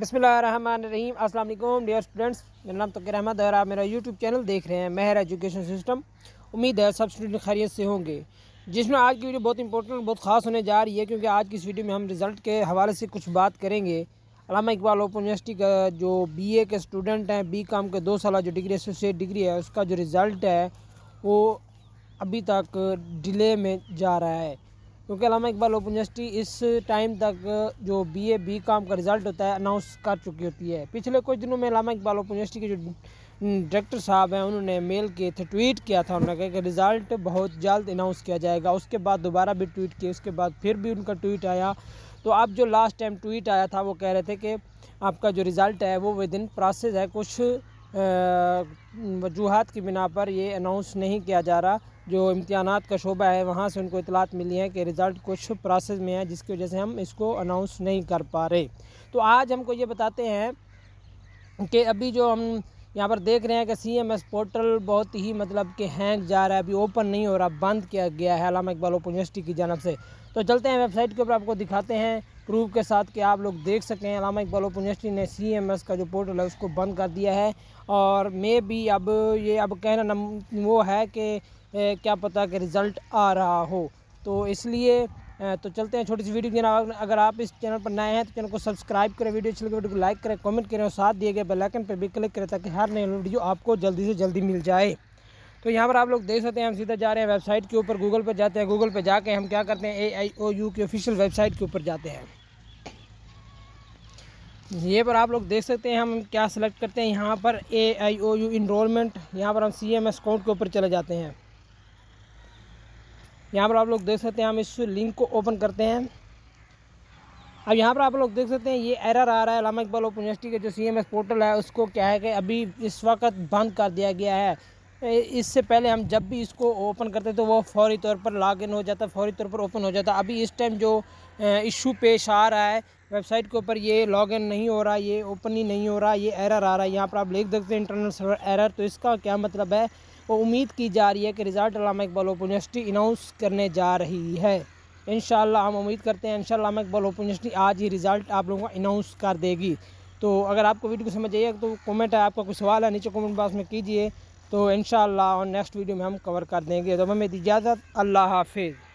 बसमिल रहीम अस्सलाम dear students मेरा नाम तकर अहमद और आप मेरा यूट्यूब चैनल देख रहे हैं महर एजुकेशन सिस्टम उम्मीद है सब स्टूडेंट खैरियत से होंगे जिसमें आज की वीडियो बहुत इंपॉर्टेंट बहुत खास होने जा रही है क्योंकि आज की इस वीडियो में हम रिज़ल्ट के हवाले से कुछ बात करेंगे अलामा इकबाल ओपन यूनिवर्सिटी का जो बी ए के स्टूडेंट हैं बी काम के दो साल जो डिग्री एसोसिएट डिग्री है उसका जो रिज़ल्ट है वो अभी तक डिले में जा रहा है क्योंकि अलामा इकबाल ओपन यूनिवर्सिटी इस टाइम तक जो बी ए बी काम का रिज़ल्ट होता है अनाउंस कर चुकी होती है पिछले कुछ दिनों में अलामा इकबाल ओपन यूनिवर्सिटी के जो डायरेक्टर साहब हैं उन्होंने मेल किए थे ट्वीट किया था उन्होंने कहा कि रिज़ल्ट बहुत जल्द अनाउंस किया जाएगा उसके बाद दोबारा भी ट्वीट किए उसके बाद फिर भी उनका ट्वीट आया तो अब जो लास्ट टाइम ट्वीट आया था वो कह रहे थे कि आपका जो रिज़ल्ट है वो विद इन प्रोसेस है कुछ वजूहत की बिना पर ये अनाउंस नहीं किया जा रहा जो इम्तहान का शोबा है वहाँ से उनको इतलात मिली है कि रिज़ल्ट कुछ प्रोसेस में है जिसकी वजह से हम इसको अनाउंस नहीं कर पा रहे तो आज हमको ये बताते हैं कि अभी जो हम यहाँ पर देख रहे हैं कि सी एम एस पोर्टल बहुत ही मतलब कि हैंग जा रहा है अभी ओपन नहीं हो रहा बंद किया गया है अलामा इकबाल ओपन यूनिवर्सिटी की जानब से तो चलते हैं वेबसाइट के ऊपर आपको दिखाते हैं प्रूफ के साथ कि आप लोग देख सकें अलामा इकबाल ओपन यूनिवर्सिटी ने सी एम एस का जो पोर्टल है उसको बंद कर दिया है और मे भी अब ये अब कहना वो है कि क्या पता कि रिज़ल्ट आ रहा हो तो इसलिए तो चलते हैं छोटी सी वीडियो के जनाब अगर आप इस चैनल पर नए हैं तो चैनल को सब्सक्राइब करें वीडियो अच्छी लगे वीडियो तो को लाइक करें कमेंट करें और साथ दिए गए बेलाइकन पर भी क्लिक करें ताकि हर नई वीडियो आपको जल्दी से जल्दी मिल जाए तो यहाँ पर आप लोग देख सकते हैं हम सीधा जा रहे हैं वेबसाइट के ऊपर गूगल पर जाते हैं गूगल पर जाकर हम क्या करते हैं ए आई ओ यू की ऑफिशियल वेबसाइट के ऊपर जाते हैं ये पर आप लोग देख सकते हैं हम क्या सेलेक्ट करते हैं यहाँ पर ए आई ओ यू इनरोलमेंट यहाँ पर हम सी एम एस अकाउंट के ऊपर चले जाते हैं यहाँ पर आप लोग देख सकते हैं हम इस लिंक को ओपन करते हैं अब यहाँ पर आप लोग देख सकते हैं ये एरर आ रहा है लामा इकबाल ओपन यूनिवर्सिटी का जो सी पोर्टल है उसको क्या है कि अभी इस वक्त बंद कर दिया गया है इससे पहले हम जब भी इसको ओपन करते तो वो फौरी तौर पर लॉग हो जाता फौरी तौर पर ओपन हो जाता अभी इस टाइम जो इशू पेश आ रहा है वेबसाइट के ऊपर ये लॉग इन नहीं हो रहा ये ओपन ही नहीं हो रहा ये एरर आ रहा है यहाँ पर आप लिख देखते हैं इंटरनल सर्वर एरर तो इसका क्या मतलब है और उम्मीद की जा रही है कि result Allama Iqbal open university announce करने जा रही है इन हम उम्मीद करते हैं इन अलामा इकबाल ओपन यूनिवर्सिटी आज ही रिज़ल्ट आप लोगों को अनाउंस कर देगी तो अगर आपको वीडियो को समझ आइए तो कमेंट है आपका कोई सवाल है नीचे कमेंट बॉक्स में कीजिए तो इन और नेक्स्ट वीडियो में हम कवर कर देंगे तो हमें इजाज़त अल्लाह हाफिज़